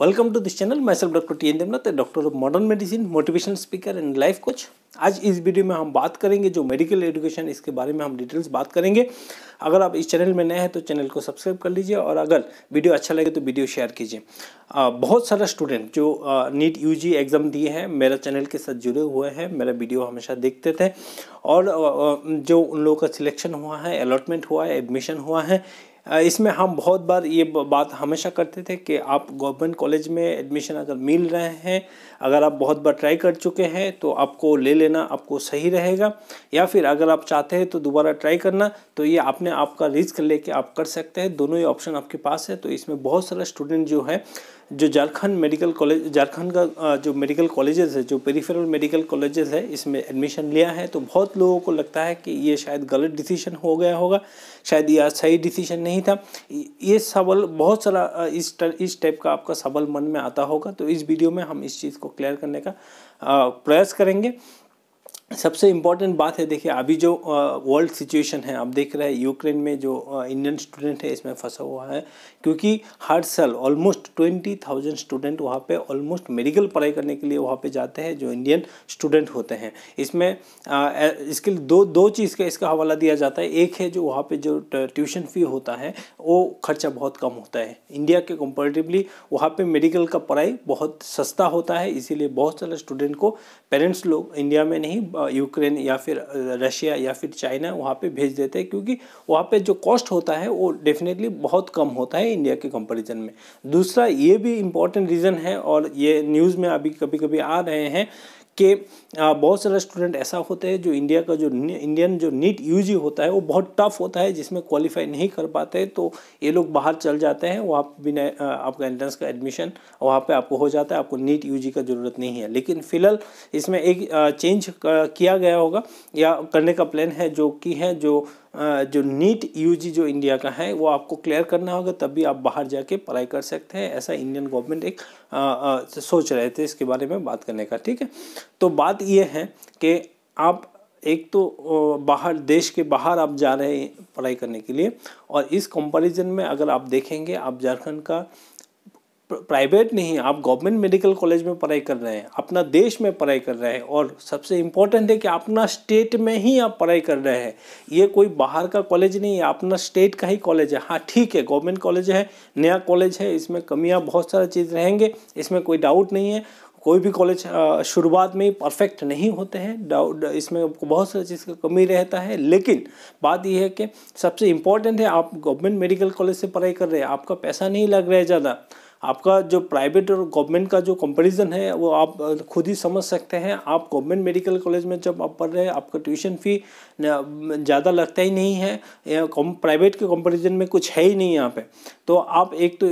welcome to this channel मैं सब doctor T N Devnath doctor of modern medicine motivation speaker and life coach आज इस video में हम बात करेंगे जो मेडिकल एजुकेशन इसके बारे में हम डिटेल्स बात करेंगे अगर आप इस चैनल में नए हैं तो चैनल को सब्सक्राइब कर लीजिए और अगर वीडियो अच्छा लगे तो वीडियो शेयर कीजिए बहुत सारा स्टूडेंट जो नीट यू जी एग्ज़ाम दिए हैं मेरा चैनल के साथ जुड़े हुए हैं मेरा वीडियो हमेशा देखते थे और जो उन लोगों का सिलेक्शन हुआ है अलॉटमेंट हुआ है एडमिशन हुआ है इसमें हम बहुत बार ये बात हमेशा करते थे कि आप गवर्नमेंट कॉलेज में एडमिशन अगर मिल रहे हैं अगर आप बहुत बार ट्राई कर चुके हैं तो आपको ले लेना आपको सही रहेगा या फिर अगर आप चाहते हैं तो दोबारा ट्राई करना तो ये आपने आपका रिस्क लेके आप कर सकते हैं दोनों ही ऑप्शन आपके पास है तो इसमें बहुत सारा स्टूडेंट जो है जो झारखंड मेडिकल कॉलेज झारखंड का जो मेडिकल कॉलेजेस है जो पेरीफेरल मेडिकल कॉलेजेस है इसमें एडमिशन लिया है तो बहुत लोगों को लगता है कि ये शायद गलत डिसीजन हो गया होगा शायद यह सही डिसीजन नहीं था ये सवाल बहुत सारा इस तर, इस टाइप का आपका सवाल मन में आता होगा तो इस वीडियो में हम इस चीज़ को क्लियर करने का प्रयास करेंगे सबसे इम्पॉर्टेंट बात है देखिए अभी जो वर्ल्ड सिचुएशन है आप देख रहे हैं यूक्रेन में जो इंडियन स्टूडेंट है इसमें फंसा हुआ है क्योंकि हर साल ऑलमोस्ट ट्वेंटी थाउजेंड स्टूडेंट वहाँ पे ऑलमोस्ट मेडिकल पढ़ाई करने के लिए वहाँ पे जाते हैं जो इंडियन स्टूडेंट होते हैं इसमें इसके लिए दो दो चीज़ का इसका हवाला दिया जाता है एक है जो वहाँ पर जो ट्यूशन फ़ी होता है वो खर्चा बहुत कम होता है इंडिया के कंपेरेटिवली वहाँ पर मेडिकल का पढ़ाई बहुत सस्ता होता है इसीलिए बहुत सारे स्टूडेंट को पेरेंट्स लोग इंडिया में नहीं यूक्रेन या फिर रशिया या फिर चाइना वहाँ पे भेज देते हैं क्योंकि वहाँ पे जो कॉस्ट होता है वो डेफिनेटली बहुत कम होता है इंडिया के कंपैरिजन में दूसरा ये भी इम्पोर्टेंट रीज़न है और ये न्यूज़ में अभी कभी कभी आ रहे हैं कि बहुत सारे स्टूडेंट ऐसा होते हैं जो इंडिया का जो इंडियन जो नीट यूजी होता है वो बहुत टफ होता है जिसमें क्वालिफाई नहीं कर पाते तो ये लोग बाहर चल जाते हैं वहाँ बिना आपका एंट्रेंस का एडमिशन वहाँ पे आपको हो जाता है आपको नीट यूजी का ज़रूरत नहीं है लेकिन फ़िलहाल इसमें एक चेंज किया गया होगा या करने का प्लान है जो कि है जो जो नीट यूजी जो इंडिया का है वो आपको क्लियर करना होगा तभी आप बाहर जाके पढ़ाई कर सकते हैं ऐसा इंडियन गवर्नमेंट एक आ, आ, सोच रहे थे इसके बारे में बात करने का ठीक है तो बात ये है कि आप एक तो बाहर देश के बाहर आप जा रहे हैं पढ़ाई करने के लिए और इस कंपैरिजन में अगर आप देखेंगे आप झारखंड का प्राइवेट नहीं आप गवर्नमेंट मेडिकल कॉलेज में पढ़ाई कर रहे हैं अपना देश में पढ़ाई कर रहे हैं और सबसे इम्पोर्टेंट है कि अपना स्टेट में ही आप पढ़ाई कर रहे हैं ये कोई बाहर का कॉलेज नहीं है अपना स्टेट का ही कॉलेज है हाँ ठीक है गवर्नमेंट कॉलेज है नया कॉलेज है इसमें कमियाँ बहुत सारा चीज़ रहेंगे इसमें कोई डाउट नहीं है कोई भी कॉलेज शुरुआत में ही परफेक्ट नहीं होते हैं डाउट इसमें बहुत सारी चीज़ का कमी रहता है लेकिन बात यह है कि सबसे इम्पोर्टेंट है आप गवर्नमेंट मेडिकल कॉलेज से पढ़ाई कर रहे हैं आपका पैसा नहीं लग रहा है ज़्यादा आपका जो प्राइवेट और गवर्नमेंट का जो कंपैरिजन है वो आप खुद ही समझ सकते हैं आप गवर्नमेंट मेडिकल कॉलेज में जब आप पढ़ रहे हैं आपका ट्यूशन फ़ी ज़्यादा लगता ही नहीं है प्राइवेट के कंपैरिजन में कुछ है ही नहीं यहाँ पे तो आप एक तो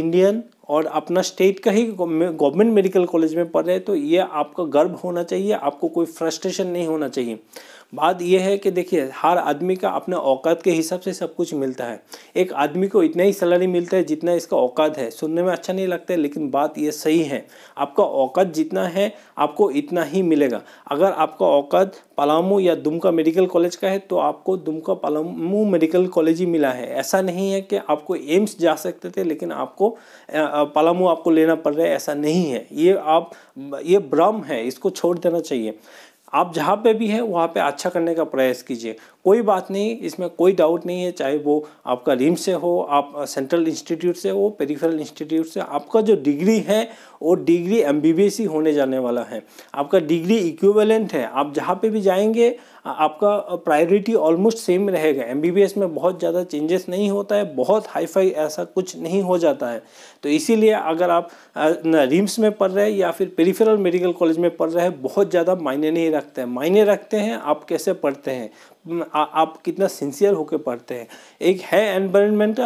इंडियन और अपना स्टेट का ही गवर्नमेंट मेडिकल कॉलेज में पढ़ रहे हैं तो ये आपका गर्व होना चाहिए आपको कोई फ्रस्ट्रेशन नहीं होना चाहिए बात यह है कि देखिए हर आदमी का अपने औकात के हिसाब से सब कुछ मिलता है एक आदमी को इतना ही सैलरी मिलता है जितना इसका औकात है सुनने में अच्छा नहीं लगता है लेकिन बात यह सही है आपका औकात जितना है आपको इतना ही मिलेगा अगर आपका औकात पलामू या दुमका मेडिकल कॉलेज का है तो आपको दुमका पलामू मेडिकल कॉलेज ही मिला है ऐसा नहीं है कि आपको एम्स जा सकते थे लेकिन आपको पलामू आपको लेना पड़ रहा है ऐसा नहीं है ये आप ये भ्रम है इसको छोड़ देना चाहिए आप जहाँ पे भी हैं वहाँ पे अच्छा करने का प्रयास कीजिए कोई बात नहीं इसमें कोई डाउट नहीं है चाहे वो आपका रिम्स से हो आप सेंट्रल इंस्टीट्यूट से हो पेरिफेरल इंस्टीट्यूट से आपका जो डिग्री है वो डिग्री एम ही होने जाने वाला है आपका डिग्री इक्विवेलेंट है आप जहाँ पे भी जाएंगे आपका प्रायोरिटी ऑलमोस्ट सेम रहेगा एम में बहुत ज़्यादा चेंजेस नहीं होता है बहुत हाईफाई ऐसा कुछ नहीं हो जाता है तो इसीलिए अगर आप रिम्स में पढ़ रहे हैं या फिर पेरीफेरल मेडिकल कॉलेज में पढ़ रहे हैं बहुत ज़्यादा मायने नहीं रखते हैं मायने रखते हैं आप कैसे पढ़ते हैं आ, आप कितना सिंसियर होकर पढ़ते हैं एक है एनवायरनमेंट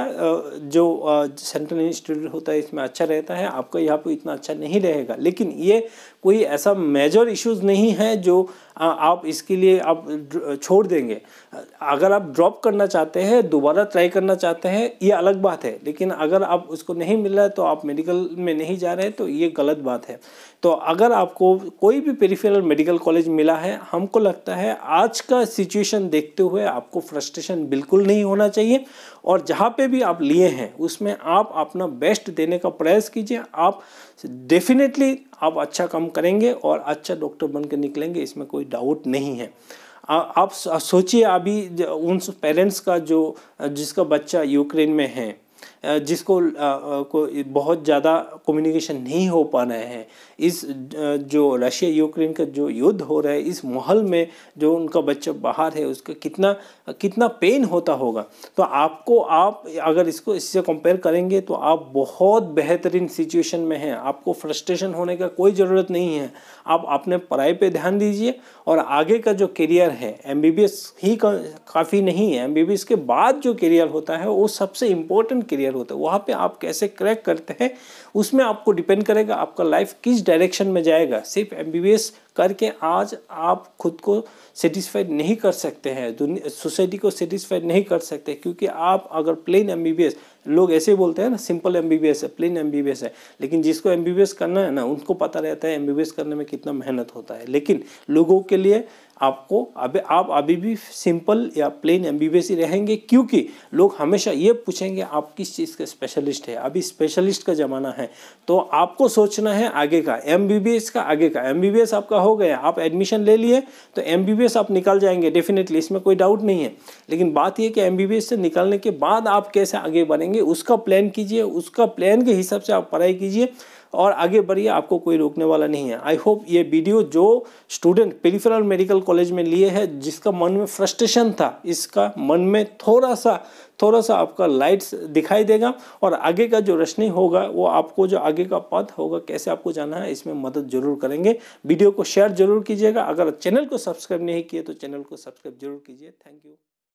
जो सेंट्रल इंस्टीट्यूट होता है इसमें अच्छा रहता है आपका यहाँ पर इतना अच्छा नहीं रहेगा लेकिन ये कोई ऐसा मेजर इश्यूज नहीं है जो आ, आप इसके लिए आप छोड़ देंगे अगर आप ड्रॉप करना चाहते हैं दोबारा ट्राई करना चाहते हैं ये अलग बात है लेकिन अगर आप उसको नहीं मिल रहा है तो आप मेडिकल में नहीं जा रहे हैं तो ये गलत बात है तो अगर आपको कोई भी पेरीफेरल मेडिकल कॉलेज मिला है हमको लगता है आज का सिचुएशन सिचुएशन देखते हुए आपको फ्रस्ट्रेशन बिल्कुल नहीं होना चाहिए और जहाँ पे भी आप लिए हैं उसमें आप अपना बेस्ट देने का प्रयास कीजिए आप डेफिनेटली आप अच्छा काम करेंगे और अच्छा डॉक्टर बन के निकलेंगे इसमें कोई डाउट नहीं है आ, आप सोचिए अभी उन पेरेंट्स का जो जिसका बच्चा यूक्रेन में है जिसको को बहुत ज़्यादा कम्युनिकेशन नहीं हो पा रहे हैं इस जो रशिया यूक्रेन का जो युद्ध हो रहा है इस माहौल में जो उनका बच्चा बाहर है उसका कितना कितना पेन होता होगा तो आपको आप अगर इसको इससे कंपेयर करेंगे तो आप बहुत बेहतरीन सिचुएशन में हैं आपको फ्रस्ट्रेशन होने का कोई ज़रूरत नहीं है आप अपने पढ़ाई पर ध्यान दीजिए और आगे का जो करियर है एम ही काफ़ी नहीं है एम के बाद जो करियर होता है वो सबसे इम्पोर्टेंट करियर होता है वहाँ पे आप कैसे क्रैक करते हैं उसमें आपको डिपेंड करेगा आपका लाइफ किस डायरेक्शन में जाएगा सिर्फ एम करके आज आप खुद को सेटिस्फाइड नहीं कर सकते हैं सोसाइटी को सेटिस्फाइड नहीं कर सकते क्योंकि आप अगर प्लेन एम लोग ऐसे बोलते हैं ना सिंपल एम है प्लेन एम है लेकिन जिसको एम करना है ना उनको पता रहता है एम करने में कितना मेहनत होता है लेकिन लोगों के लिए आपको अभी आप अभी भी सिंपल या प्लेन एम ही रहेंगे क्योंकि लोग हमेशा ये पूछेंगे आप किस चीज़ के स्पेशलिस्ट है अभी स्पेशलिस्ट का ज़माना है तो आपको सोचना है आगे का एम का आगे का एम आपका हो गया आप एडमिशन ले लिए तो एम आप निकल जाएंगे डेफिनेटली इसमें कोई डाउट नहीं है लेकिन बात यह कि एम से निकलने के बाद आप कैसे आगे बढ़ेंगे उसका प्लान कीजिए उसका प्लान के हिसाब से आप पढ़ाई कीजिए और आगे बढ़िए आपको कोई रोकने वाला नहीं है आई होप ये वीडियो जो स्टूडेंट पेरीफेरल मेडिकल कॉलेज में लिए है जिसका मन में फ्रस्ट्रेशन था इसका मन में थोड़ा सा थोड़ा सा आपका लाइट्स दिखाई देगा और आगे का जो रश्मि होगा वो आपको जो आगे का पथ होगा कैसे आपको जाना है इसमें मदद जरूर करेंगे वीडियो को शेयर जरूर कीजिएगा अगर चैनल को सब्सक्राइब नहीं किए तो चैनल को सब्सक्राइब जरूर कीजिए थैंक यू